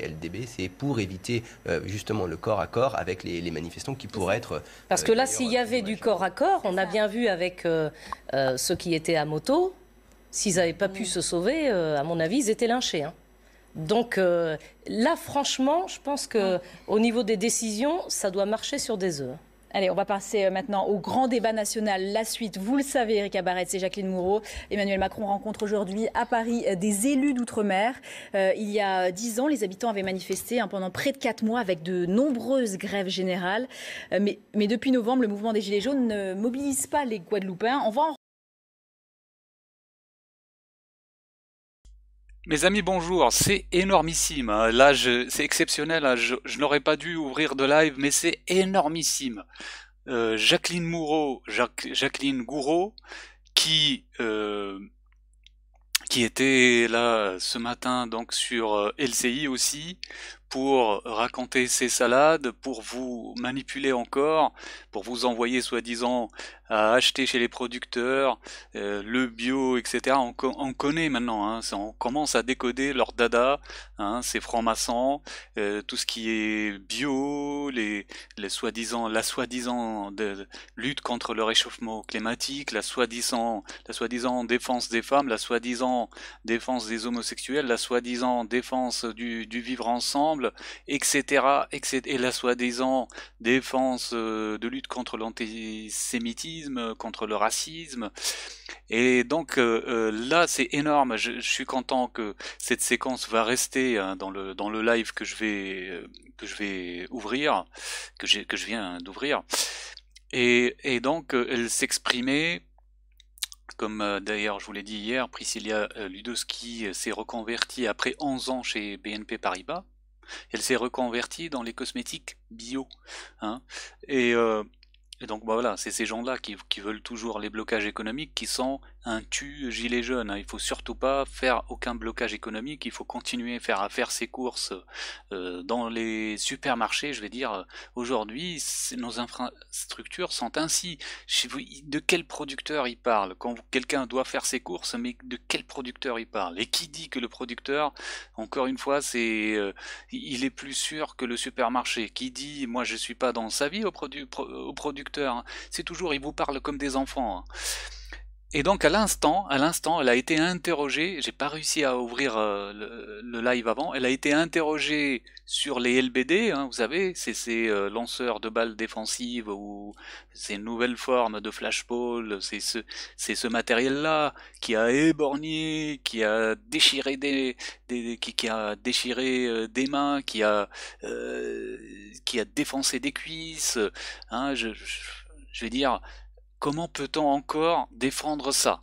LDB, c'est pour éviter euh, justement le corps à corps avec les, manifestants qui pourraient être. Euh, Parce que là, s'il y avait du corps à corps, on a bien vu avec euh, ceux qui étaient à moto, s'ils n'avaient pas pu se sauver, à mon avis, ils étaient lynchés. Hein. Donc là, franchement, je pense qu'au niveau des décisions, ça doit marcher sur des œufs. Allez, on va passer euh, maintenant au grand débat national. La suite, vous le savez, Eric Barrette, c'est Jacqueline Moureau. Emmanuel Macron rencontre aujourd'hui à Paris euh, des élus d'outre-mer. Euh, il y a dix ans, les habitants avaient manifesté hein, pendant près de quatre mois avec de nombreuses grèves générales. mais, mais depuis novembre, le mouvement des Gilets jaunes ne mobilise pas les Guadeloupéens. On va Mes amis, bonjour. C'est énormissime. Hein. Là, c'est exceptionnel. Hein. Je, n'aurais pas dû ouvrir de live, mais c'est énormissime. Euh, Jacqueline Mouraud, Jacqueline Gouraud, qui euh, qui était là ce matin donc sur euh, LCI aussi pour raconter ses salades, pour vous manipuler encore, pour vous envoyer soi-disant à acheter chez les producteurs, euh, le bio, etc. On, connaît maintenant, hein. on commence à décoder leur dada, hein, ces francs-maçons, euh, tout ce qui est bio, les, les soi-disant, la soi-disant lutte contre le réchauffement climatique, la soi-disant, la soi-disant défense des femmes, la soi-disant défense des homosexuels, la soi-disant défense du, du, vivre ensemble, etc., etc. et la soi-disant défense euh, de lutte contre l'antisémitisme euh, contre le racisme. Et donc euh, euh, là, c'est énorme. Je, suis content que cette séquence va rester hein, dans, le, dans le live que je vais, que je vais ouvrir, que, que je viens d'ouvrir. Et, et, donc, elle s'exprimait, comme d'ailleurs je vous l'ai dit hier, Priscilla Ludowski s'est reconvertie après 11 ans chez BNP Paribas. Elle s'est reconvertie dans les cosmétiques bio. Hein. Et et donc bah, voilà, c'est ces gens-là qui, qui, veulent toujours les blocages économiques qui sont un tu gilet jaune. Hein. Il faut surtout pas faire aucun blocage économique. Il faut continuer à faire, à faire ses courses euh, dans les supermarchés. Je vais dire, euh, aujourd'hui, nos infrastructures sont ainsi. De quel producteur il parle Quand quelqu'un doit faire ses courses, mais de quel producteur il parle Et qui dit que le producteur, encore une fois, c'est, euh, il est plus sûr que le supermarché Qui dit, moi, je suis pas dans sa vie au, au producteur hein? C'est toujours, il vous parle comme des enfants. Hein. Et donc à l'instant, à l'instant, elle a été interrogée. J'ai pas réussi à ouvrir euh, le, live avant. Elle a été interrogée sur les LBD. Hein, vous savez, c'est ces euh, lanceurs de balles défensives ou ces nouvelles formes de flashball. C'est ce, c'est ce matériel-là qui a éborgné, qui a déchiré des, des qui, a déchiré euh, des mains, qui a, qui a défoncé des cuisses. Hein, je, je, je veux dire Comment peut-on encore défendre ça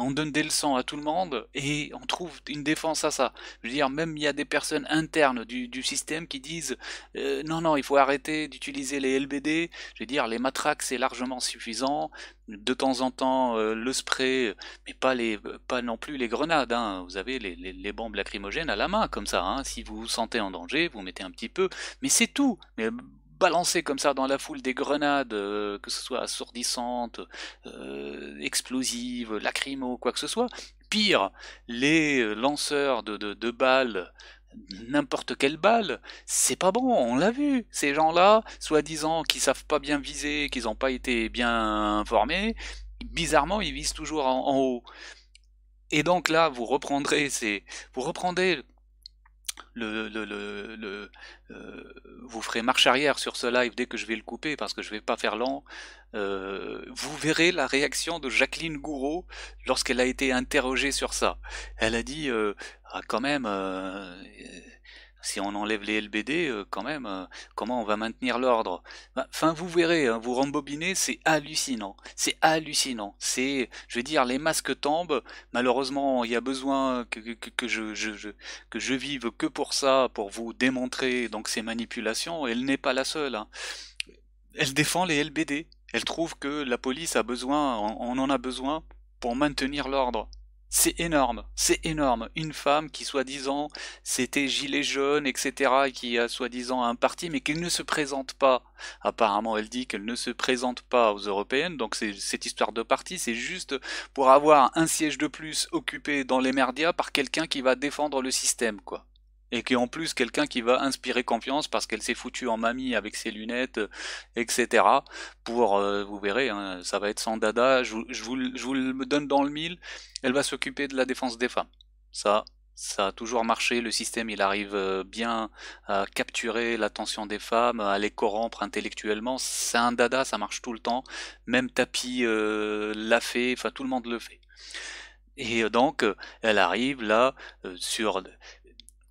on donne des leçons à tout le monde et on trouve une défense à ça. Je veux dire, même il y a des personnes internes du, système qui disent euh, non, non, il faut arrêter d'utiliser les LBD. Je veux dire, les matraques c'est largement suffisant. De temps en temps, euh, le spray, mais pas les, pas non plus les grenades. Hein. Vous avez les, bombes lacrymogènes à la main comme ça. Hein. Si vous vous sentez en danger, vous mettez un petit peu, mais c'est tout balancer comme ça dans la foule des grenades, euh, que ce soit assourdissantes, euh, explosives, lacrymo, quoi que ce soit. Pire, les euh, lanceurs de, balles n'importe quelle balle, c'est pas bon, on l'a vu. Ces gens-là, soi-disant qui savent pas bien viser, qui n'ont pas été bien formés, bizarrement ils visent toujours en, haut. Et donc là, vous reprendrez ces, vous reprendrez le, le, euh, vous ferez marche arrière sur ce live dès que je vais le couper parce que je ne vais pas faire lent. Euh, vous verrez la réaction de Jacqueline Gouraud lorsqu'elle a été interrogée sur ça. Elle a dit euh, ah, quand même si on enlève les LBD, euh, quand même, euh, comment on va maintenir l'ordre bah, Enfin, vous verrez, hein, vous rembobinez, c'est hallucinant. C'est hallucinant. C'est, je veux dire, les masques tombent. Malheureusement, il y a besoin que, je, que je vive que pour ça, pour vous démontrer donc ces manipulations. Elle n'est pas la seule. Hein. Elle défend les LBD. Elle trouve que la police a besoin, on en a besoin pour maintenir l'ordre. C'est énorme, c'est énorme. Une femme qui soi-disant c'était gilet jaune, etc., qui a soi-disant un parti, mais qu'elle ne se présente pas. Apparemment, elle dit qu'elle ne se présente pas aux européennes, donc c'est cette histoire de parti, c'est juste pour avoir un siège de plus occupé dans les merdias par quelqu'un qui va défendre le système, quoi et qui est en plus quelqu'un qui va inspirer confiance parce qu'elle s'est foutue en mamie avec ses lunettes, euh, etc. Pour, euh, vous verrez, hein, ça va être sans dada, je, vous, je vous le donne dans le mille, elle va s'occuper de la défense des femmes. Ça, ça a toujours marché, le système il arrive euh, bien à capturer l'attention des femmes, à les corrompre intellectuellement, c'est un dada, ça marche tout le temps, même Tapi l'a fait, enfin tout le monde le fait. Et donc, elle arrive là, sur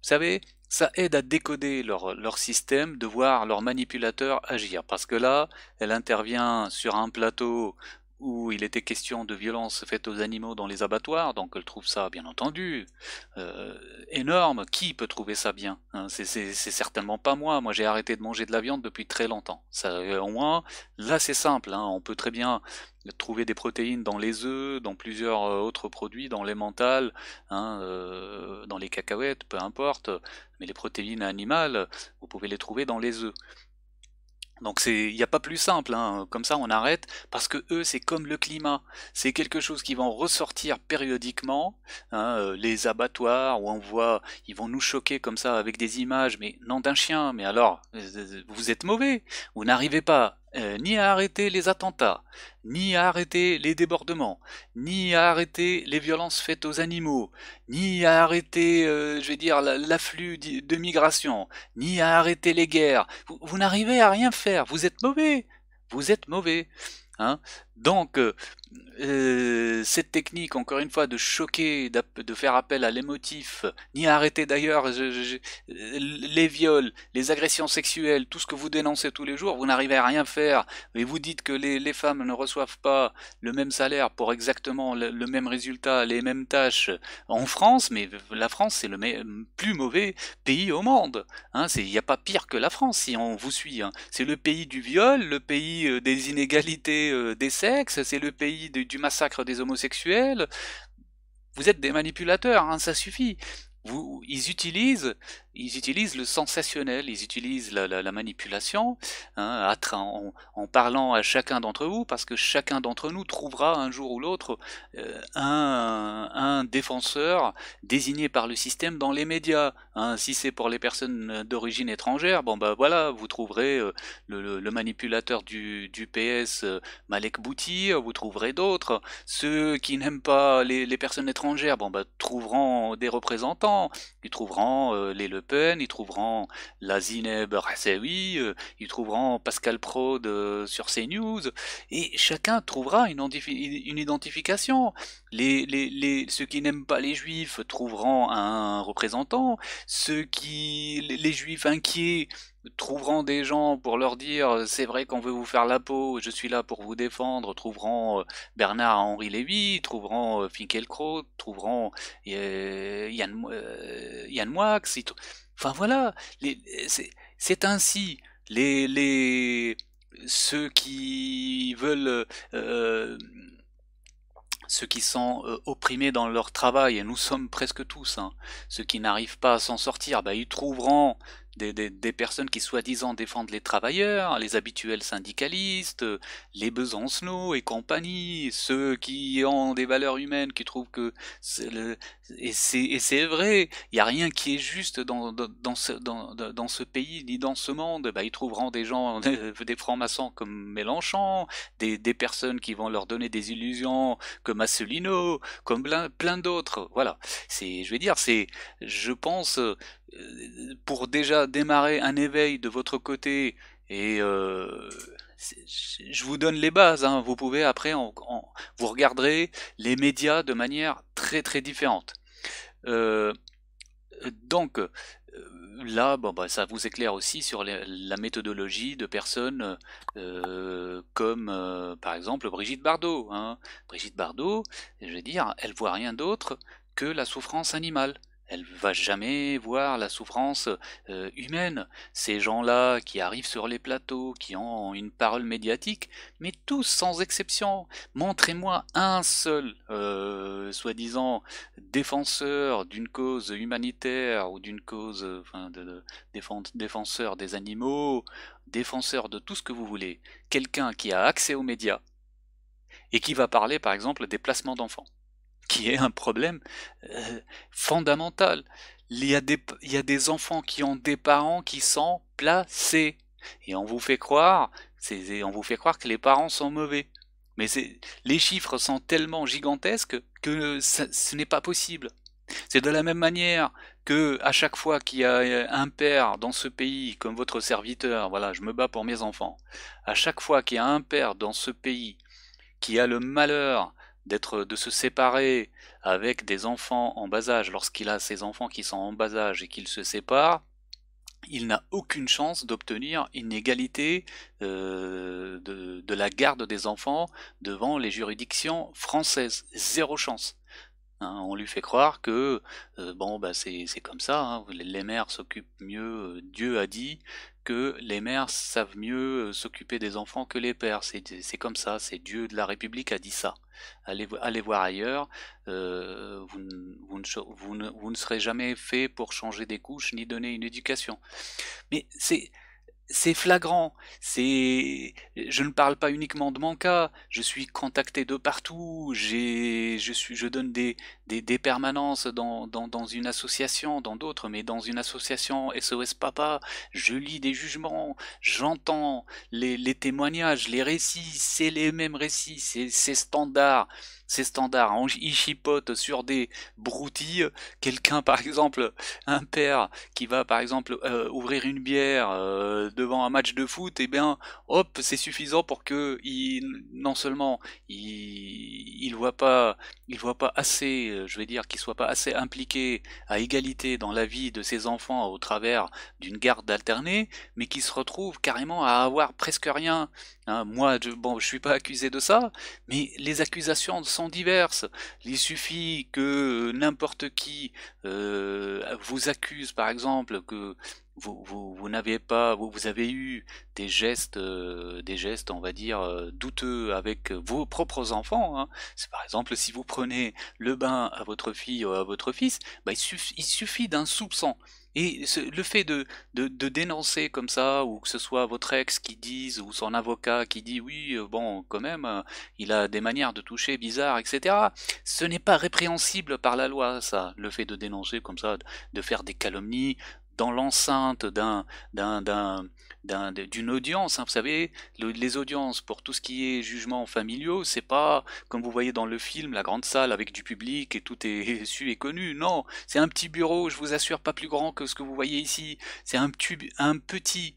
vous savez, ça aide à décoder leur, leur, système, de voir leur manipulateur agir. Parce que là, elle intervient sur un plateau où il était question de violences faites aux animaux dans les abattoirs, donc elle trouve ça, bien entendu, euh, énorme. Qui peut trouver ça bien hein? c'est, certainement pas moi. Moi, j'ai arrêté de manger de la viande depuis très longtemps. Euh, au moins, là, c'est simple. Hein. on peut très bien trouver des protéines dans les œufs, dans plusieurs euh, autres produits, dans les mentales, hein, dans les cacahuètes, peu importe. Mais les protéines animales, vous pouvez les trouver dans les œufs. Donc il n'y a pas plus simple, hein. comme ça on arrête, parce que eux c'est comme le climat, c'est quelque chose qui va ressortir périodiquement, hein, euh, les abattoirs où on voit, ils vont nous choquer comme ça avec des images, mais non d'un chien, mais alors euh, euh, vous êtes mauvais, vous n'arrivez pas euh, ni à arrêter les attentats, ni à arrêter les débordements, ni à arrêter les violences faites aux animaux, ni à arrêter, euh, je vais dire, l'afflux de migration, ni à arrêter les guerres. Vous, vous n'arrivez à rien faire, vous êtes mauvais, vous êtes mauvais. Hein donc, euh, euh, cette technique, encore une fois, de choquer, de faire appel à l'émotif, ni arrêter d'ailleurs euh, les viols, les agressions sexuelles, tout ce que vous dénoncez tous les jours, vous n'arrivez à rien faire, et vous dites que les, femmes ne reçoivent pas le même salaire pour exactement le, même résultat, les mêmes tâches en France, mais la France, c'est le plus mauvais pays au monde. Hein. Il n'y a pas pire que la France si on vous suit. Hein. C'est le pays du viol, le pays des inégalités des sexes, c'est le pays du massacre des homosexuels. Vous êtes des manipulateurs, hein, ça suffit. Vous, ils utilisent ils utilisent le sensationnel, ils utilisent la, manipulation, hein, en, parlant à chacun d'entre vous, parce que chacun d'entre nous trouvera un jour ou l'autre euh, un, défenseur désigné par le système dans les médias. Hein. Si c'est pour les personnes d'origine étrangère, bon bah voilà, vous trouverez euh, le, manipulateur du, PS euh, Malek Bouti, vous trouverez d'autres. Ceux qui n'aiment pas les, les personnes étrangères, bon bah trouveront des représentants ils trouveront euh, les Le Pen, ils trouveront la Zineb Rassawi, euh, ils trouveront Pascal Pro euh, sur CNews, et chacun trouvera une, une identification. Les, les, les, ceux qui n'aiment pas les juifs trouveront un représentant, ceux qui, les juifs inquiets trouveront des gens pour leur dire euh, c'est vrai qu'on veut vous faire la peau, je suis là pour vous défendre, trouveront euh, Bernard Henri Lévy, trouveront euh, Finkielkraut, trouveront Yann, Yann Moix, enfin voilà, c'est ainsi. Les, les, ceux qui veulent ceux qui sont opprimés dans leur travail, et nous sommes presque tous, hein, ceux qui n'arrivent pas à s'en sortir, bah, ils trouveront des, personnes qui soi-disant défendent les travailleurs, les habituels syndicalistes, les Besancenot et compagnie, ceux qui ont des valeurs humaines, qui trouvent que... et c'est vrai, il n'y a rien qui est juste dans, ce, dans, ce pays ni dans ce monde. Bah, ils trouveront des gens, des francs-maçons comme Mélenchon, des, personnes qui vont leur donner des illusions comme Asselineau, comme plein, plein d'autres. Voilà. C'est, je vais dire, c'est, je pense, euh, pour déjà démarrer un éveil de votre côté et euh, je vous donne les bases. Hein. Vous pouvez après, vous regarderez les médias de manière très très différente. Euh, donc là, bah, ça vous éclaire aussi sur la méthodologie de personnes comme par exemple Brigitte Bardot. Hein. Brigitte Bardot, je veux dire, elle voit rien d'autre que la souffrance animale. Elle va jamais voir la souffrance euh, humaine. Ces gens-là qui arrivent sur les plateaux, qui ont une parole médiatique, mais tous sans exception. Montrez-moi un seul, euh, soi-disant, défenseur d'une cause humanitaire ou d'une cause, enfin, de, défenseur des animaux, défenseur de tout ce que vous voulez. Quelqu'un qui a accès aux médias et qui va parler, par exemple, des placements d'enfants qui est un problème euh, fondamental. Il y, a des, enfants qui ont des parents qui sont placés. Et on vous fait croire, on vous fait croire que les parents sont mauvais. Mais les chiffres sont tellement gigantesques que ce n'est pas possible. C'est de la même manière que à chaque fois qu'il y a euh, un père dans ce pays, comme votre serviteur, voilà, je me bats pour mes enfants. À chaque fois qu'il y a un père dans ce pays qui a le malheur d'être de se séparer avec des enfants en bas âge, lorsqu'il a ses enfants qui sont en bas âge et qu'il se sépare, il n'a aucune chance d'obtenir une égalité euh, de, la garde des enfants devant les juridictions françaises. Zéro chance. Hein, on lui fait croire que euh, bon bah c'est comme ça, hein, les mères s'occupent mieux, euh, Dieu a dit que les mères savent mieux euh, s'occuper des enfants que les pères, c'est comme ça, c'est Dieu de la République a dit ça. Allez, allez voir ailleurs, vous vous ne serez jamais fait pour changer des couches ni donner une éducation. Mais c'est c'est flagrant. C'est, je ne parle pas uniquement de mon cas. Je suis contacté de partout. J'ai, je suis, je donne des, des, permanences dans, une association, dans d'autres, mais dans une association SOS Papa. Je lis des jugements, j'entends les, témoignages, les récits. C'est les mêmes récits, c'est, c'est standard. C'est standard. On chipote sur des broutilles. Quelqu'un, par exemple, un père qui va, par exemple, euh, ouvrir une bière. Euh, devant un match de foot, et eh bien hop, c'est suffisant pour que il, non seulement il, voit pas, il voit pas assez, euh, je vais dire, qu'il soit pas assez impliqué à égalité dans la vie de ses enfants au travers d'une garde alternée, mais qu'il se retrouve carrément à avoir presque rien. Hein. moi, je, bon, je suis pas accusé de ça, mais les accusations sont diverses. Il suffit que n'importe qui euh, vous accuse, par exemple, que vous, n'avez pas, vous, avez eu des gestes, euh, des gestes, on va dire, euh, douteux avec vos propres enfants. Hein. par exemple si vous prenez le bain à votre fille ou à votre fils, bah, il, suffit, d'un soupçon. Et le fait de, de, dénoncer comme ça, ou que ce soit votre ex qui dise, ou son avocat qui dit oui, euh, bon, quand même, il a des manières de toucher bizarres, etc. Ce n'est pas répréhensible par la loi, ça, le fait de dénoncer comme ça, de faire des calomnies, dans l'enceinte d'un, d'une audience. Hein. Vous savez, les audiences pour tout ce qui est jugement familiaux, c'est pas comme vous voyez dans le film, la grande salle avec du public et tout est su et connu. Non, c'est un petit bureau, je vous assure, pas plus grand que ce que vous voyez ici. C'est un, un petit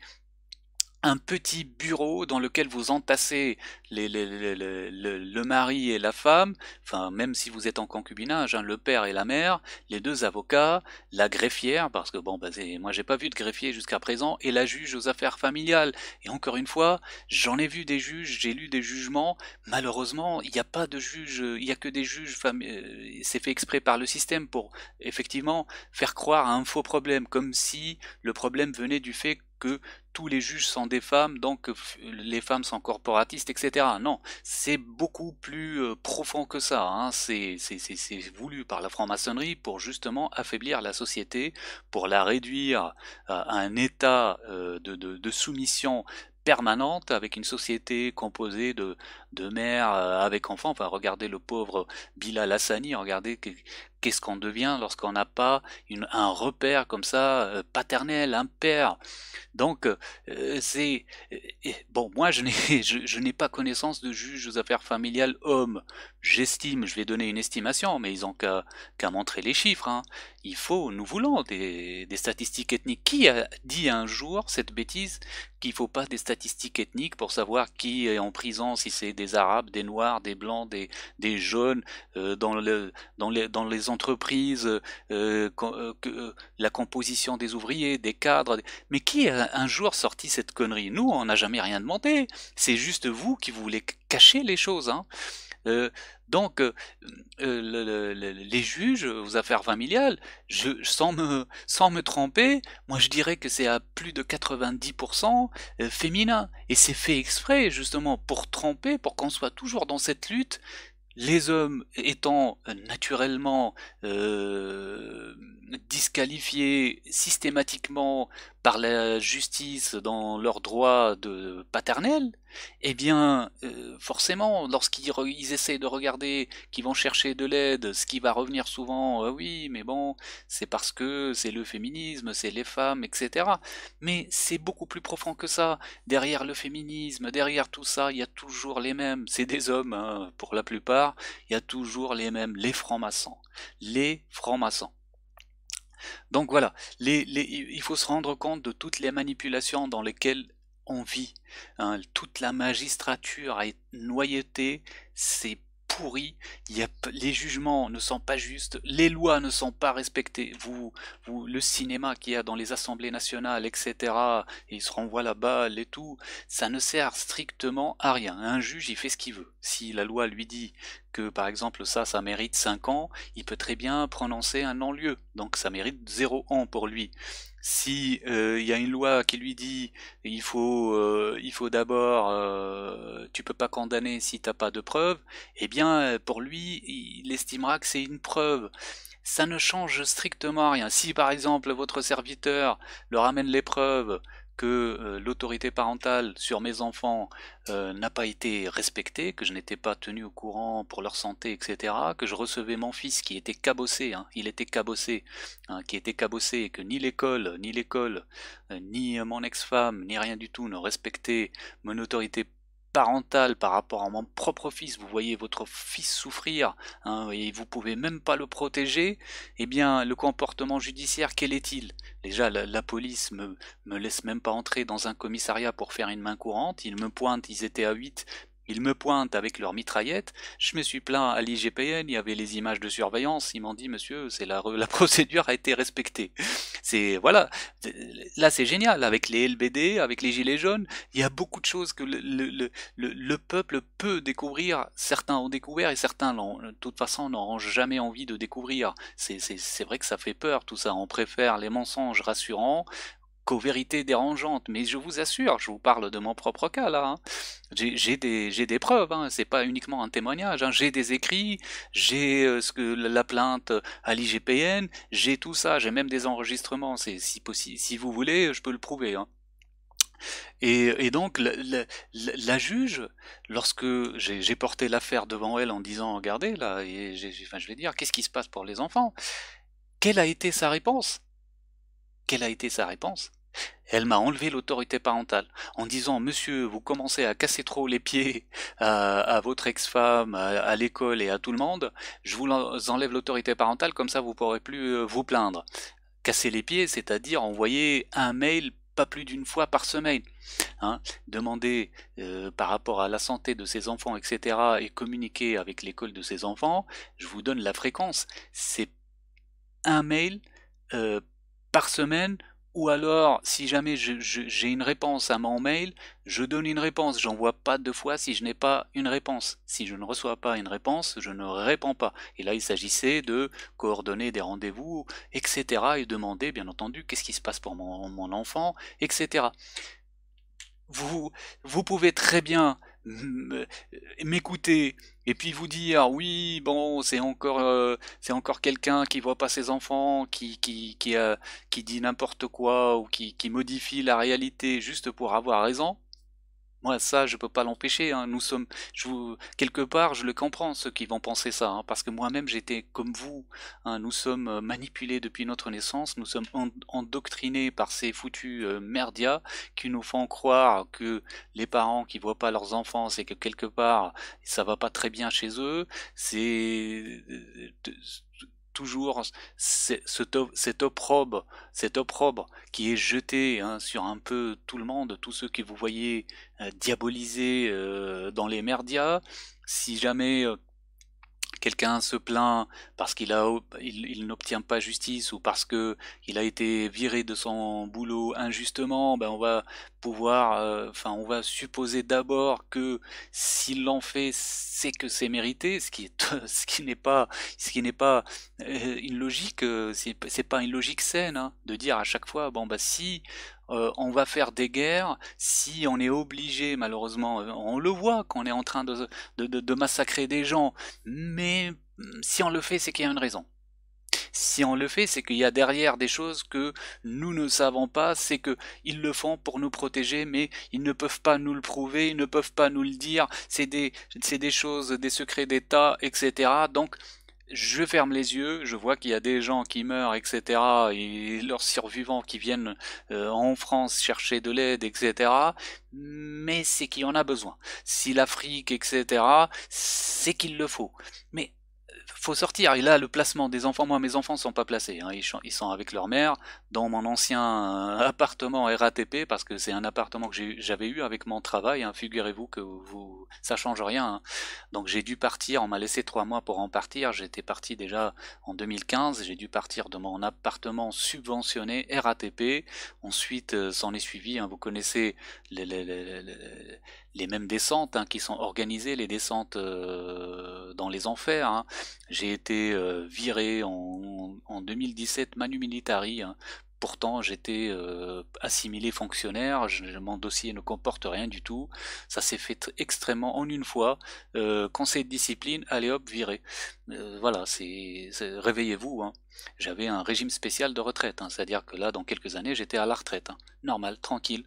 un petit bureau dans lequel vous entassez les, le mari et la femme, enfin même si vous êtes en concubinage, hein, le père et la mère, les deux avocats, la greffière, parce que bon, bah, moi j'ai pas vu de greffier jusqu'à présent, et la juge aux affaires familiales. Et encore une fois, j'en ai vu des juges, j'ai lu des jugements, malheureusement il n'y a pas de juge, il n'y a que des juges, euh, c'est fait exprès par le système pour effectivement faire croire à un faux problème, comme si le problème venait du fait que tous les juges sont des femmes, donc euh, les femmes sont corporatistes, etc. Non, c'est beaucoup plus euh, profond que ça. Hein. C'est voulu par la franc-maçonnerie pour justement affaiblir la société, pour la réduire à un état euh, de soumission permanente avec une société composée de, de mère euh, avec enfant. Enfin, regardez le pauvre Bilal Hassani, regardez qu'est-ce qu'on devient lorsqu'on n'a pas un repère comme ça, euh, paternel, un père. Donc, euh, c'est... bon, moi, je n'ai, je, n'ai pas connaissance de juge aux affaires familiales hommes. J'estime, je vais donner une estimation, mais ils n'ont qu'à, montrer les chiffres. Hein. Il faut, nous voulons, des, des statistiques ethniques. Qui a dit un jour cette bêtise qu'il ne faut pas des statistiques ethniques pour savoir qui est en prison, si c'est des Arabes, des Noirs, des Blancs, des, des Jaunes, euh, dans, le, les, dans les entreprises, euh, euh, la composition des ouvriers, des cadres. Mais qui a un jour sorti cette connerie Nous, on n'a jamais rien demandé. C'est juste vous qui voulez cacher les choses. Hein. Donc, euh, euh, les juges euh, aux affaires familiales, je, sans, me, me tromper, moi je dirais que c'est à plus de 90% féminin. Et c'est fait exprès, justement, pour tromper, pour qu'on soit toujours dans cette lutte, les hommes étant naturellement disqualifiés systématiquement par la justice dans leurs droits de paternel, eh bien, euh, forcément, lorsqu'ils essayent essaient de regarder, qu'ils vont chercher de l'aide, ce qui va revenir souvent, euh, oui, mais bon, c'est parce que c'est le féminisme, c'est les femmes, etc. Mais c'est beaucoup plus profond que ça. Derrière le féminisme, derrière tout ça, il y a toujours les mêmes. C'est des hommes, hein, pour la plupart, il y a toujours les mêmes, les francs-maçons. Les francs-maçons. Donc voilà, il faut se rendre compte de toutes les manipulations dans lesquelles en hein, toute la magistrature est noyautée, c'est pourri, les jugements ne sont pas justes, les lois ne sont pas respectées, vous, le cinéma qu'il y a dans les assemblées nationales, etc., il se renvoie la balle et tout, ça ne sert strictement à rien. Un juge, il fait ce qu'il veut. Si la loi lui dit que, par exemple, ça, ça mérite 5 ans, il peut très bien prononcer un non-lieu, donc ça mérite 0 ans pour lui si il euh, y a une loi qui lui dit il faut euh, il faut d'abord euh, tu peux pas condamner si t'as pas de preuves, eh bien pour lui il estimera que c'est une preuve. Ça ne change strictement rien. Si par exemple votre serviteur Le ramène les preuves que euh, l'autorité parentale sur mes enfants euh, n'a pas été respectée, que je n'étais pas tenu au courant pour leur santé, etc., que je recevais mon fils qui était cabossé, hein. il était cabossé, hein, qui était cabossé, et que ni l'école, ni l'école, euh, ni mon ex-femme, ni rien du tout ne respectaient mon autorité parental par rapport à mon propre fils, vous voyez votre fils souffrir hein, et vous pouvez même pas le protéger, eh bien le comportement judiciaire, quel est-il Déjà la, police me, me laisse même pas entrer dans un commissariat pour faire une main courante, ils me pointent, ils étaient à 8, ils me pointent avec leur mitraillette, Je me suis plaint à l'IGPN, il y avait les images de surveillance. Ils m'ont dit, monsieur, c'est la, la procédure a été respectée. C'est voilà. Là, c'est génial. Avec les LBD, avec les gilets jaunes, il y a beaucoup de choses que le, le peuple peut découvrir. Certains ont découvert et certains, de toute façon, n'auront jamais envie de découvrir. C'est vrai que ça fait peur tout ça. On préfère les mensonges rassurants aux vérités dérangeantes, mais je vous assure, je vous parle de mon propre cas là. Hein. J'ai des, des, preuves, hein. c'est pas uniquement un témoignage. Hein. J'ai des écrits, j'ai euh, ce que la plainte à l'IGPN, j'ai tout ça, j'ai même des enregistrements, si possible. Si vous voulez, je peux le prouver. Et, donc la, juge, lorsque j'ai porté l'affaire devant elle en disant regardez là, et je vais dire qu'est-ce qui se passe pour les enfants, quelle a été sa réponse Quelle a été sa réponse elle m'a enlevé l'autorité parentale en disant Monsieur, vous commencez à casser trop les pieds à, votre ex-femme, à, l'école et à tout le monde. Je vous enlève l'autorité parentale, comme ça vous pourrez plus euh, vous plaindre. Casser les pieds, c'est-à-dire envoyer un mail pas plus d'une fois par semaine. Hein. demander euh, par rapport à la santé de ses enfants, etc., et communiquer avec l'école de ses enfants, je vous donne la fréquence. C'est un mail euh, par semaine ou alors, si jamais j'ai une réponse à mon mail, je donne une réponse. J'envoie pas deux fois si je n'ai pas une réponse. Si je ne reçois pas une réponse, je ne réponds pas. Et là, il s'agissait de coordonner des rendez-vous, etc. Et demander, bien entendu, qu'est-ce qui se passe pour mon, enfant, etc. Vous, vous pouvez très bien m'écouter et puis vous dire ah oui bon c'est encore euh, c'est encore quelqu'un qui voit pas ses enfants qui qui qui, euh, qui dit n'importe quoi ou qui, qui modifie la réalité juste pour avoir raison moi, ça, je peux pas l'empêcher. Hein. Nous sommes, je vous, quelque part, je le comprends ceux qui vont penser ça, hein, parce que moi-même, j'étais comme vous. Hein. Nous sommes euh, manipulés depuis notre naissance. Nous sommes endoctrinés par ces foutus merdia euh, merdias qui nous font croire que les parents qui voient pas leurs enfants, c'est que quelque part, ça va pas très bien chez eux. C'est euh, toujours cette opprobre qui est jetée hein, sur un peu tout le monde, tous ceux que vous voyez euh, diabolisés euh, dans les merdias. Si jamais euh, quelqu'un se plaint parce qu'il il, n'obtient pas justice ou parce que il a été viré de son boulot injustement, ben, on va pouvoir enfin on va supposer d'abord que s'il l'en fait, c'est que c'est mérité, ce qui n'est pas ce qui n'est pas une euh, logique, euh, c'est pas une logique saine hein, de dire à chaque fois, bon bah si euh, on va faire des guerres, si on est obligé, malheureusement, on le voit qu'on est en train de, de, massacrer des gens, mais hmm, si on le fait, c'est qu'il y a une raison. Si on le fait, c'est qu'il y a derrière des choses que nous ne savons pas, c'est qu'ils le font pour nous protéger, mais ils ne peuvent pas nous le prouver, ils ne peuvent pas nous le dire, c'est des, des choses, des secrets d'État, etc. Donc, je ferme les yeux, je vois qu'il y a des gens qui meurent, etc., et leurs survivants qui viennent euh, en France chercher de l'aide, etc., mais c'est qu'il en a besoin. Si l'Afrique, etc., c'est qu'il le faut. Mais faut sortir. Il a le placement des enfants, moi, mes enfants ne sont pas placés. Hein. Ils, sont avec leur mère dans mon ancien euh, appartement RATP, parce que c'est un appartement que j'avais eu avec mon travail. Hein. Figurez-vous que vous, ça change rien. Hein. Donc j'ai dû partir. On m'a laissé trois mois pour en partir. J'étais parti déjà en 2015. J'ai dû partir de mon appartement subventionné RATP. Ensuite, euh, s'en est suivi. Vous connaissez les, les mêmes descentes hein, qui sont organisées, les descentes euh, dans les enfers. Hein. J'ai été euh, viré en, 2017 manu militari. Hein. Pourtant, j'étais euh, assimilé fonctionnaire, je, mon dossier ne comporte rien du tout. Ça s'est fait extrêmement en une fois. conseil de discipline, allez hop, viré. voilà, c'est réveillez-vous. J'avais un régime spécial de retraite, c'est-à-dire que là, dans quelques années, j'étais à la retraite. Normal, tranquille.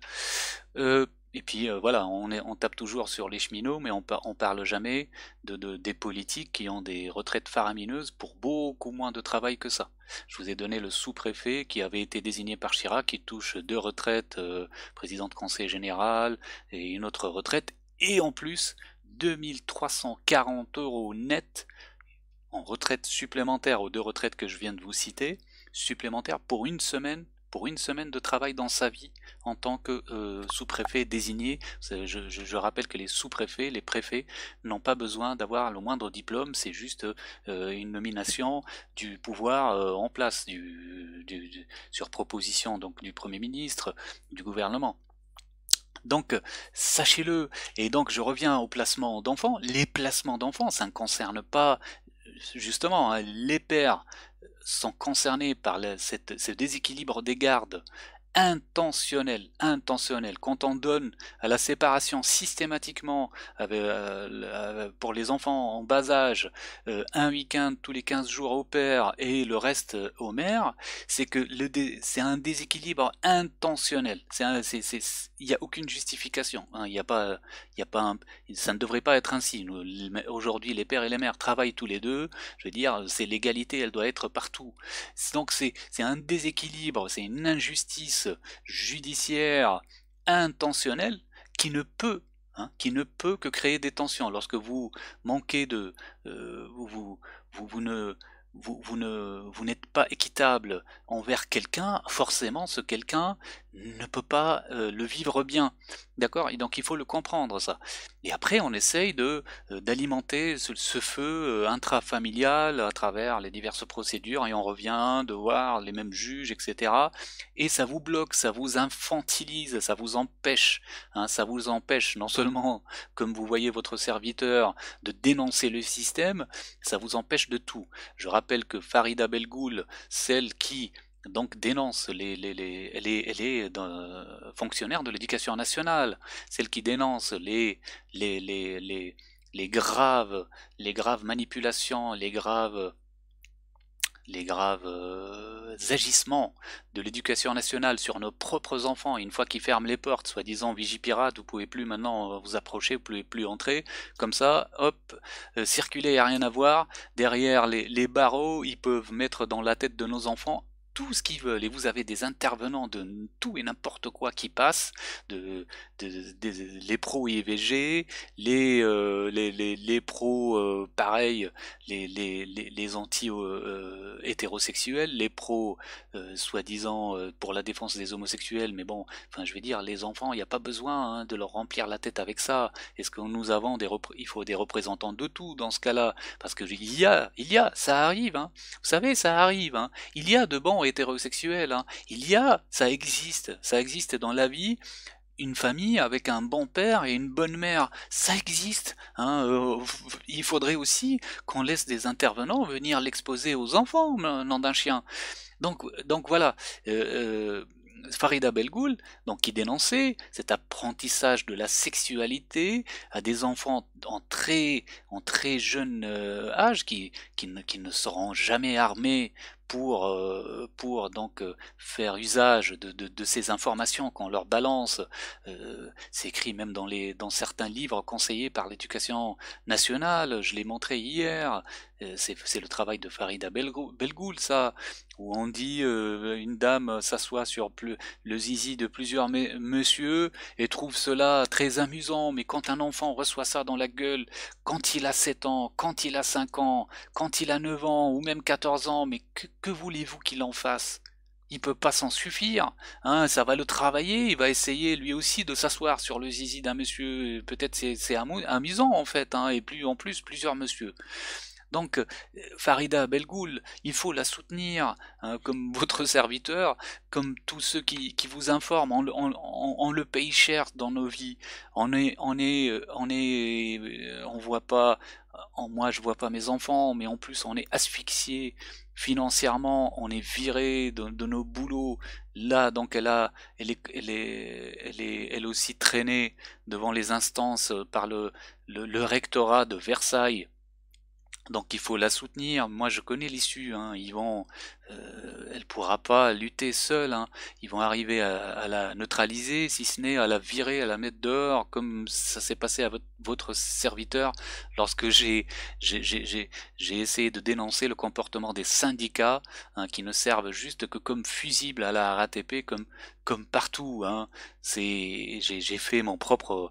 Et puis euh, voilà, on, tape toujours sur les cheminots, mais on, on parle jamais de, des politiques qui ont des retraites faramineuses pour beaucoup moins de travail que ça. Je vous ai donné le sous-préfet qui avait été désigné par Chirac, qui touche deux retraites, présidente euh, président de conseil général et une autre retraite, et en plus 2340 euros net en retraite supplémentaire aux deux retraites que je viens de vous citer, supplémentaires pour une semaine pour une semaine de travail dans sa vie en tant que euh, sous-préfet désigné. Je, rappelle que les sous-préfets, les préfets n'ont pas besoin d'avoir le moindre diplôme, c'est juste euh, une nomination du pouvoir euh, en place, sur proposition donc du Premier ministre, du gouvernement. Donc, sachez-le. Et donc, je reviens au placement d'enfants. Les placements d'enfants, ça ne concerne pas justement hein, les pères sont concernés par ce déséquilibre des gardes intentionnel, intentionnel. Quand on donne à la séparation systématiquement euh, euh, pour les enfants en bas âge euh, un week-end tous les 15 jours au père et le reste au mère, c'est que c'est un déséquilibre intentionnel. Il n'y a aucune justification. Hein. Il n'y a pas, ça ne devrait pas être ainsi. Aujourd'hui, les pères et les mères travaillent tous les deux. Je veux dire, c'est l'égalité, elle doit être partout. Donc c'est un déséquilibre, c'est une injustice judiciaire intentionnelle qui ne peut hein, qui ne peut que créer des tensions. Lorsque vous manquez de, euh, ne, vous ne, vous n'êtes pas équitable envers quelqu'un, forcément, ce quelqu'un ne peut pas euh, le vivre bien. D'accord Et donc il faut le comprendre ça. Et après on essaye de euh, d'alimenter ce, feu euh, intrafamilial à travers les diverses procédures et on revient de voir les mêmes juges, etc. Et ça vous bloque, ça vous infantilise, ça vous empêche. Hein, ça vous empêche non seulement, comme vous voyez votre serviteur, de dénoncer le système, ça vous empêche de tout. Je rappelle que Farida Belgoul, celle qui donc dénonce les, les, de l'éducation nationale, celles qui dénoncent les, les, graves, les graves manipulations, les graves les graves euh, agissements de l'éducation nationale sur nos propres enfants, une fois qu'ils ferment les portes, soi-disant vigipirate, vous pouvez plus maintenant euh, vous approcher, vous pouvez plus entrer, comme ça, hop, euh, circuler, il a rien à voir, derrière les, les, barreaux, ils peuvent mettre dans la tête de nos enfants tout ce qu'ils veulent et vous avez des intervenants de tout et n'importe quoi qui passent, de, les pros IVG, euh, les, les, les, pros euh, pareil, les, les, les anti-hétérosexuels, euh, les pros soi-disant pour la défense des homosexuels, mais bon, enfin je vais dire, les enfants, il n'y a pas besoin hein, de leur remplir la tête avec ça. Est-ce que nous avons des il faut des représentants de tout dans ce cas-là Parce que il y a, il y a, ça arrive, hein. vous savez, ça arrive, hein. il y a de bons hétérosexuel, hein. Il y a, ça existe, ça existe dans la vie, une famille avec un bon père et une bonne mère. Ça existe. Hein, euh, il faudrait aussi qu'on laisse des intervenants venir l'exposer aux enfants, nom d'un chien. Donc, donc voilà. Euh, euh, Farida Belgoul, donc, qui dénonçait cet apprentissage de la sexualité à des enfants en très, en très jeune âge qui, qui ne seront jamais armés pour, euh, pour donc euh, faire usage de, de, ces informations qu'on leur balance. s'écrit euh, c'est écrit même dans, les, dans certains livres conseillés par l'éducation nationale, je l'ai montré hier, c'est le travail de Farida Belgoul, ça, où on dit une dame s'assoit sur le zizi de plusieurs monsieur et trouve cela très amusant, mais quand un enfant reçoit ça dans la gueule, quand il a 7 ans, quand il a 5 ans, quand il a 9 ans ou même 14 ans, mais que voulez-vous qu'il en fasse il peut pas s'en suffire, hein, ça va le travailler, il va essayer lui aussi de s'asseoir sur le zizi d'un monsieur, peut-être c'est amusant en fait, hein, et plus en plus plusieurs monsieur. Donc euh, Farida Belgoul, il faut la soutenir hein, comme votre serviteur, comme tous ceux qui, vous informent, on, le paye cher dans nos vies, on est, on est, euh, on est, euh, on voit pas, moi je vois pas mes enfants, mais en plus on est asphyxié, financièrement, on est viré de, nos boulots. Là, donc, elle a, elle est, elle elle aussi traînée devant les instances par le, le, rectorat de Versailles. Donc il faut la soutenir. Moi je connais l'issue. Hein. Ils vont elle euh, elle pourra pas lutter seule. Hein. Ils vont arriver à, la neutraliser, si ce n'est à la virer, à la mettre dehors, comme ça s'est passé à votre, serviteur lorsque j'ai essayé de dénoncer le comportement des syndicats hein, qui ne servent juste que comme fusible à la RATP, comme, comme partout. Hein. J'ai fait mon propre...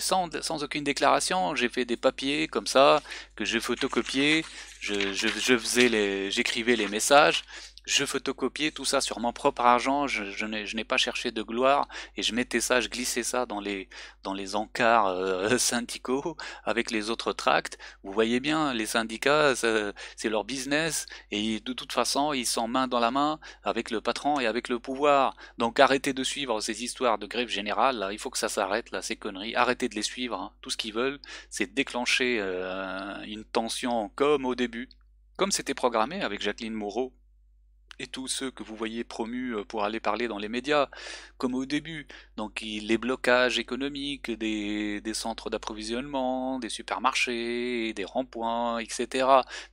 sans, sans aucune déclaration, j'ai fait des papiers comme ça, que j'ai photocopiés, je, je, je faisais les, j'écrivais les messages je photocopiais tout ça sur mon propre argent, je, je n'ai pas cherché de gloire, et je mettais ça, je glissais ça dans les, dans les encarts euh, syndicaux avec les autres tracts. Vous voyez bien, les syndicats, c'est leur business, et de toute façon, ils sont main dans la main avec le patron et avec le pouvoir. Donc arrêtez de suivre ces histoires de grève générale, il faut que ça s'arrête, là, ces conneries, arrêtez de les suivre, hein. tout ce qu'ils veulent, c'est déclencher euh, une tension comme au début, comme c'était programmé avec Jacqueline Moreau et tous ceux que vous voyez promus euh, pour aller parler dans les médias, comme au début. Donc les blocages économiques des, centres d'approvisionnement, des supermarchés, des ronds-points, etc.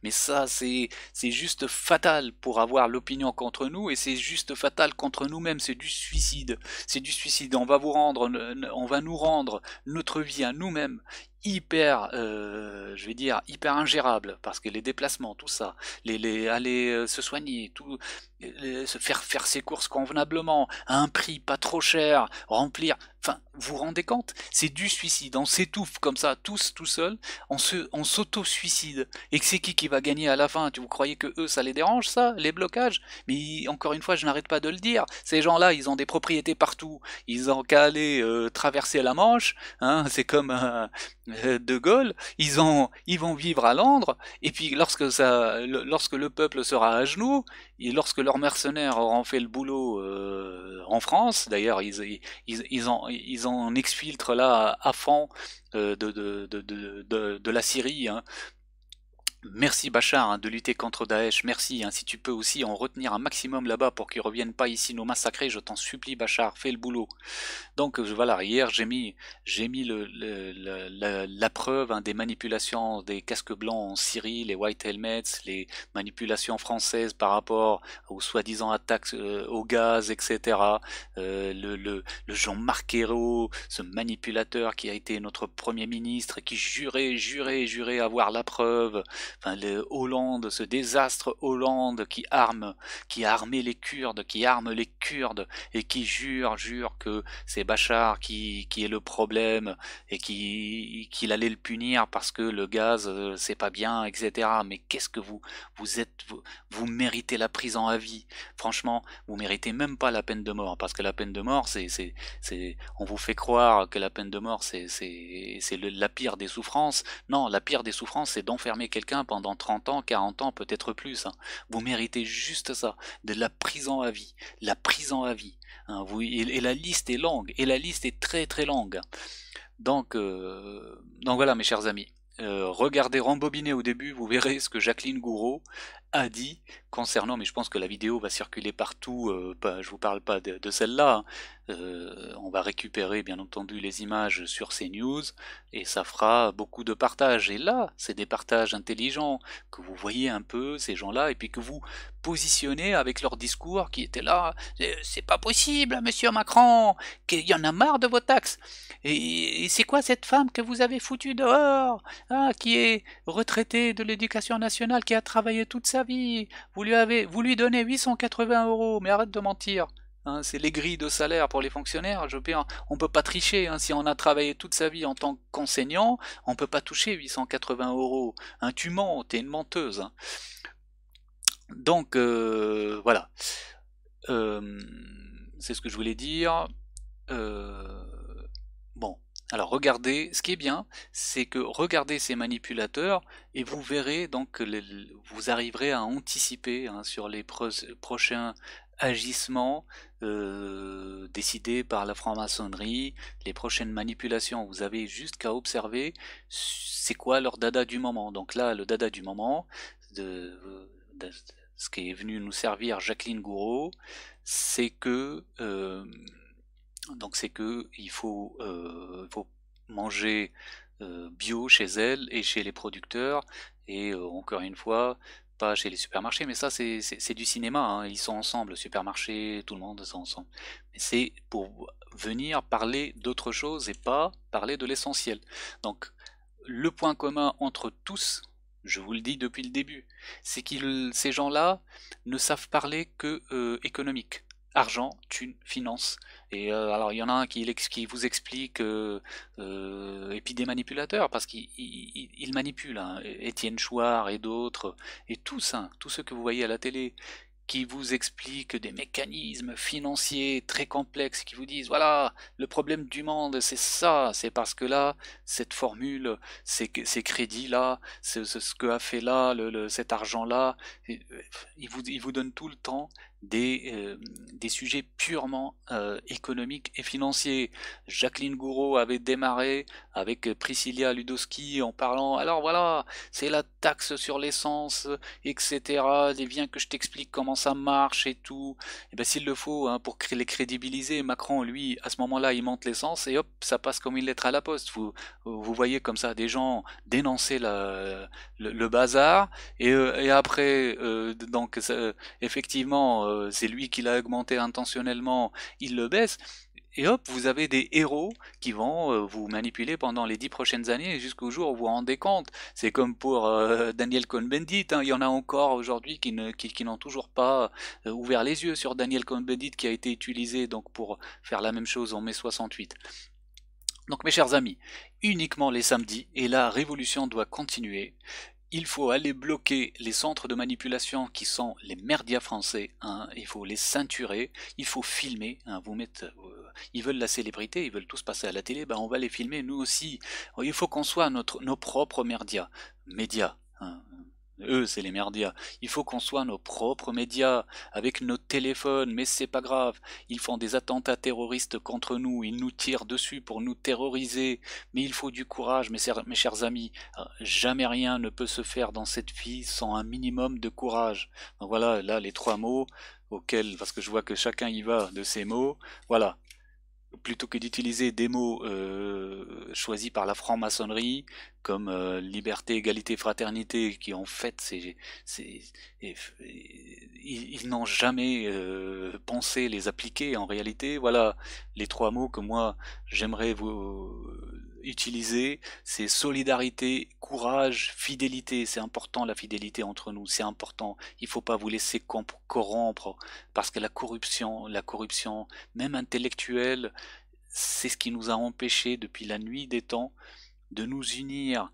Mais ça, c'est juste fatal pour avoir l'opinion contre nous, et c'est juste fatal contre nous-mêmes, c'est du suicide. C'est du suicide, on va vous rendre, on va nous rendre notre vie à nous-mêmes hyper, euh, je vais dire, hyper ingérable, parce que les déplacements, tout ça, les, les aller euh, se soigner, tout, euh, se faire faire ses courses convenablement, à un prix pas trop cher, remplir. Enfin, vous vous rendez compte C'est du suicide. On s'étouffe comme ça, tous tout seul. On se, on s'auto-suicide. Et c'est qui qui va gagner à la fin Tu vous croyez que eux, ça les dérange ça, les blocages Mais encore une fois, je n'arrête pas de le dire. Ces gens-là, ils ont des propriétés partout. Ils ont qu'à aller euh, traverser la Manche. Hein c'est comme euh, De Gaulle. Ils ont, ils vont vivre à Londres. Et puis lorsque ça, lorsque le peuple sera à genoux et lorsque leurs mercenaires auront fait le boulot euh, en France. D'ailleurs, ils, ils, ils, en, ils en exfiltrent là à fond euh, de, de, la Syrie hein merci Bachar hein, de lutter contre Daesh, merci. Hein, si tu peux aussi en retenir un maximum là-bas pour qu'ils reviennent pas ici nous massacrer, je t'en supplie Bachar, fais le boulot. Donc euh, voilà, hier j'ai mis, j'ai mis le, la, preuve hein, des manipulations des casques blancs en Syrie, les white helmets, les manipulations françaises par rapport aux soi-disant attaques euh, au gaz, etc. Euh, le, Jean Marc ce manipulateur qui a été notre premier ministre, qui jurait, jurait, jurait avoir la preuve enfin Hollande, ce désastre Hollande qui arme, qui a armé les Kurdes, qui arme les Kurdes et qui jure, jure que c'est Bachar qui, qui est le problème et qui qu'il allait le punir parce que le gaz euh, c'est pas bien, etc. Mais qu'est-ce que vous vous êtes vous, méritez la prise en avis Franchement, vous méritez même pas la peine de mort parce que la peine de mort c'est on vous fait croire que la peine de mort c'est c'est la pire des souffrances. Non, la pire des souffrances c'est d'enfermer quelqu'un pendant 30 ans, 40 ans, peut-être plus. Hein. Vous méritez juste ça, de la prison à vie, la prison à vie. Hein. et, la liste est longue, et la liste est très très longue. Donc, euh, donc voilà mes chers amis, euh, regardez, rembobinez au début, vous verrez ce que Jacqueline Gouraud a dit concernant, mais je pense que la vidéo va circuler partout, euh, je vous parle pas de, celle-là, hein. euh, on va récupérer bien entendu les images sur ces news et ça fera beaucoup de partages. Et là, c'est des partages intelligents que vous voyez un peu ces gens-là et puis que vous positionnez avec leur discours qui était là, euh, c'est pas possible, monsieur Macron, qu'il y en a marre de vos taxes. Et, c'est quoi cette femme que vous avez foutue dehors, hein, qui est retraitée de l'éducation nationale, qui a travaillé toute sa vie, vous avez, vous lui donnez 880 euros, mais arrête de mentir. Hein, c'est les grilles de salaire pour les fonctionnaires. Je peux on peut pas tricher. Hein. si on a travaillé toute sa vie en tant qu'enseignant, on peut pas toucher 880 euros. un hein, tu mens, t'es une menteuse. Donc euh, voilà. Euh, c'est ce que je voulais dire. Euh, alors regardez, ce qui est bien, c'est que regardez ces manipulateurs et vous verrez donc vous arriverez à anticiper hein, sur les prochains agissements euh, décidés par la franc-maçonnerie, les prochaines manipulations. Vous avez juste qu'à observer c'est quoi leur dada du moment. Donc là, le dada du moment, de, ce qui est venu nous servir Jacqueline Gouraud, c'est que euh, donc c'est que il faut, euh, manger euh, bio chez elle et chez les producteurs et euh, encore une fois pas chez les supermarchés mais ça c'est du cinéma hein. ils sont ensemble supermarché tout le monde sont ensemble mais c'est pour venir parler d'autre chose et pas parler de l'essentiel donc le point commun entre tous je vous le dis depuis le début c'est que ces gens là ne savent parler que économique argent, thune, finance. Et euh, alors il y en a un qui, qui vous explique euh, euh, et puis des manipulateurs parce qu'ils manipulent hein. Étienne Chouard et d'autres et tous ça tout ceux que vous voyez à la télé qui vous explique des mécanismes financiers très complexes qui vous disent voilà le problème du monde c'est ça c'est parce que là cette formule ces, ces crédits là ce, ce, que a fait là le, cet argent là il vous ils vous donnent tout le temps euh, des, sujets purement euh, économiques et financiers. Jacqueline Gouraud avait démarré avec Priscilla Ludowski en parlant alors voilà, c'est la taxe sur l'essence, etc. Et viens que je t'explique comment ça marche et tout. Et eh ben s'il le faut, hein, pour les crédibiliser, Macron, lui, à ce moment-là, il monte l'essence et hop, ça passe comme une lettre à la poste. Vous, vous voyez comme ça des gens dénoncer le, bazar et, euh, après, donc effectivement, euh, c'est lui qui l'a augmenté intentionnellement, il le baisse. Et hop, vous avez des héros qui vont euh, vous manipuler pendant les dix prochaines années jusqu'au jour où vous vous rendez compte. C'est comme pour euh, Daniel Cohn-Bendit. Hein. Il y en a encore aujourd'hui qui, ne, n'ont toujours pas ouvert les yeux sur Daniel Cohn-Bendit qui a été utilisé donc pour faire la même chose en mai 68. Donc mes chers amis, uniquement les samedis, et la révolution doit continuer il faut aller bloquer les centres de manipulation qui sont les merdias français. Hein. Il faut les ceinturer, il faut filmer. Hein. Vous mettez, euh, ils veulent la célébrité, ils veulent tous passer à la télé. Ben on va les filmer nous aussi. Il faut qu'on soit notre, nos propres merdias, médias. Hein eux, c'est les merdias. Il faut qu'on soit nos propres médias, avec nos téléphones, mais c'est pas grave. Ils font des attentats terroristes contre nous, ils nous tirent dessus pour nous terroriser. Mais il faut du courage, mes, chers, amis. Ah, jamais rien ne peut se faire dans cette vie sans un minimum de courage. voilà, là, les trois mots auxquels, parce que je vois que chacun y va de ces mots. Voilà, plutôt que d'utiliser des mots euh, choisis par la franc-maçonnerie, comme euh, liberté, égalité, fraternité, qui en fait, c'est, ils, n'ont jamais euh, pensé les appliquer en réalité. Voilà les trois mots que moi j'aimerais vous Utiliser c'est solidarité, courage, fidélité. C'est important la fidélité entre nous, c'est important. Il ne faut pas vous laisser corrompre parce que la corruption, la corruption, même intellectuelle, c'est ce qui nous a empêché depuis la nuit des temps de nous unir,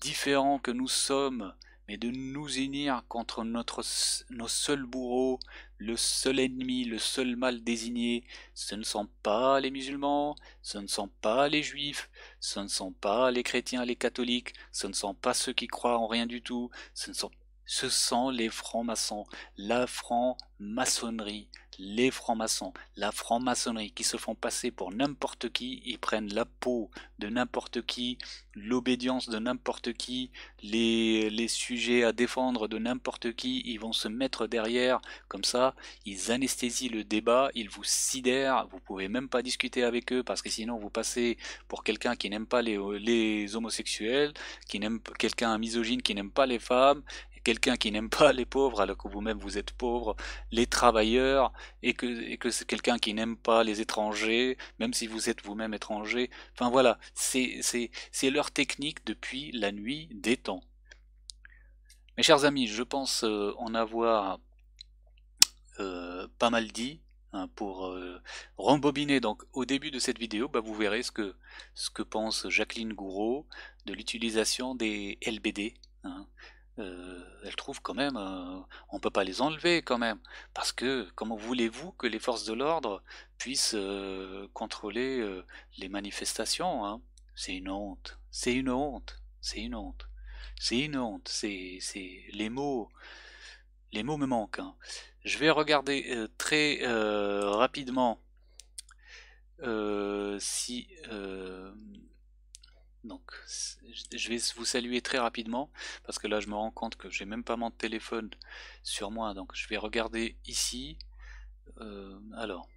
différents que nous sommes, mais de nous unir contre notre, nos seuls bourreaux, le seul ennemi, le seul mal désigné, ce ne sont pas les musulmans, ce ne sont pas les juifs, ce ne sont pas les chrétiens, les catholiques, ce ne sont pas ceux qui croient en rien du tout, ce ne sont ce sont les francs-maçons, la franc-maçonnerie, les francs-maçons, la franc-maçonnerie qui se font passer pour n'importe qui, ils prennent la peau de n'importe qui, l'obédience de n'importe qui, les, sujets à défendre de n'importe qui, ils vont se mettre derrière, comme ça, ils anesthésient le débat, ils vous sidèrent, vous pouvez même pas discuter avec eux parce que sinon vous passez pour quelqu'un qui n'aime pas les, les homosexuels, qui n'aime quelqu'un misogyne qui n'aime pas les femmes, quelqu'un qui n'aime pas les pauvres alors que vous-même vous êtes pauvre, les travailleurs, et que, que c'est quelqu'un qui n'aime pas les étrangers, même si vous êtes vous-même étranger. Enfin voilà, c'est leur technique depuis la nuit des temps. Mes chers amis, je pense euh, en avoir euh, pas mal dit hein, pour euh, rembobiner. Donc au début de cette vidéo, bah, vous verrez ce que, ce que pense Jacqueline Gouraud de l'utilisation des LBD. Hein. Euh, elle trouve quand même, euh, on ne peut pas les enlever quand même, parce que comment voulez-vous que les forces de l'ordre puissent euh, contrôler les manifestations hein C'est une honte, c'est une honte, c'est une honte, c'est une honte, c'est les mots, les mots me manquent. Hein. Je vais regarder très rapidement si donc, je vais vous saluer très rapidement parce que là, je me rends compte que j'ai même pas mon téléphone sur moi. Donc, je vais regarder ici. Euh, alors,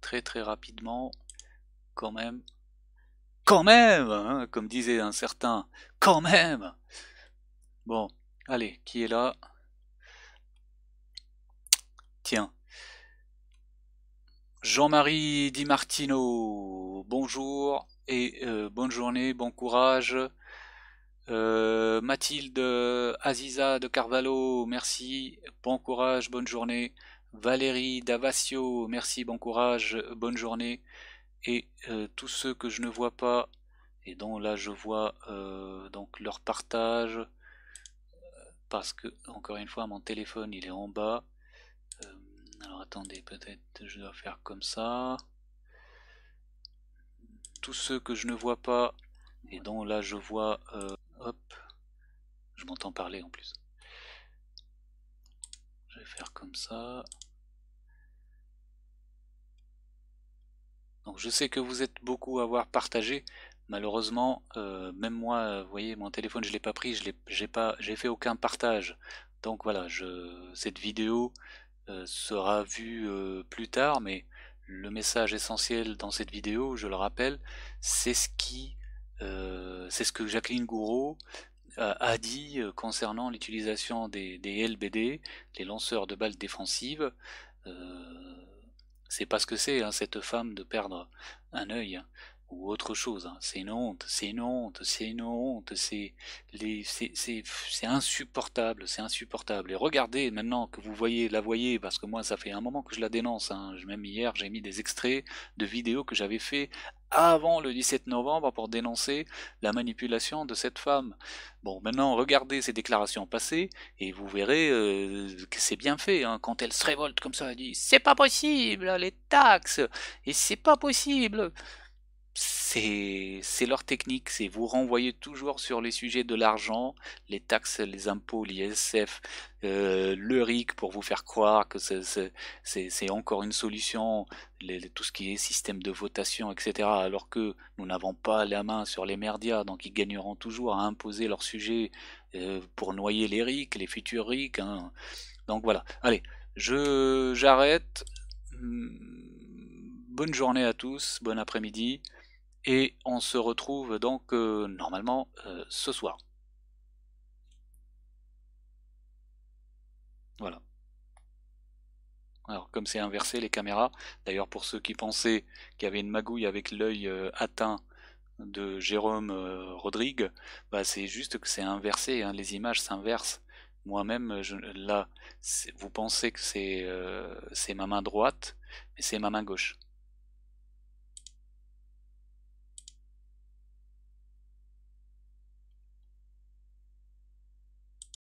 très très rapidement, quand même, quand même, hein, comme disait un certain, quand même. Bon, allez, qui est là Tiens. Jean-Marie Di Martino, bonjour et euh, bonne journée, bon courage. Euh, Mathilde euh, Aziza de Carvalho, merci, bon courage, bonne journée. Valérie Davasio, merci, bon courage, bonne journée. Et tous ceux que je ne vois pas, et dont là je vois donc leur partage, parce que, encore une fois, mon téléphone il est en bas. alors attendez, peut-être je dois faire comme ça tous ceux que je ne vois pas et dont là je vois euh, hop je m'entends parler en plus je vais faire comme ça donc je sais que vous êtes beaucoup à avoir partagé malheureusement euh, même moi euh, vous voyez mon téléphone je l'ai pas pris je j'ai pas j'ai fait aucun partage donc voilà je cette vidéo sera vue plus tard mais le message essentiel dans cette vidéo, je le rappelle, c'est ce qui, euh, c'est ce que Jacqueline Gouraud euh, a dit euh, concernant l'utilisation des, LBD, les lanceurs de balles défensives. c'est pas ce que c'est, hein, cette femme de perdre un œil ou autre chose. Hein. C'est une honte, c'est une honte, c'est une honte, c'est c'est, insupportable, c'est insupportable. Et regardez maintenant que vous voyez, la voyez, parce que moi ça fait un moment que je la dénonce. Hein. Même hier, j'ai mis des extraits de vidéos que j'avais fait avant le 17 novembre pour dénoncer la manipulation de cette femme. Bon, maintenant, regardez ces déclarations passées et vous verrez euh, que c'est bien fait. Hein. Quand elle se révolte comme ça, elle dit C'est pas possible, les taxes, et c'est pas possible c'est leur technique, c'est vous renvoyer toujours sur les sujets de l'argent, les taxes, les impôts, l'ISF, euh, le RIC pour vous faire croire que c'est encore une solution, les, tout ce qui est système de votation, etc. Alors que nous n'avons pas la main sur les merdias, donc ils gagneront toujours à imposer leurs sujets euh, pour noyer les RIC, les futurs RIC. Hein. Donc voilà, allez, je j'arrête. Hmm, bonne journée à tous, bon après-midi. Et on se retrouve donc euh, normalement euh, ce soir. Voilà. Alors comme c'est inversé les caméras, d'ailleurs pour ceux qui pensaient qu'il y avait une magouille avec l'œil euh, atteint de Jérôme Rodrigue, bah, c'est juste que c'est inversé, hein, les images s'inversent. Moi-même, là, vous pensez que c'est ma main droite, mais c'est ma main gauche.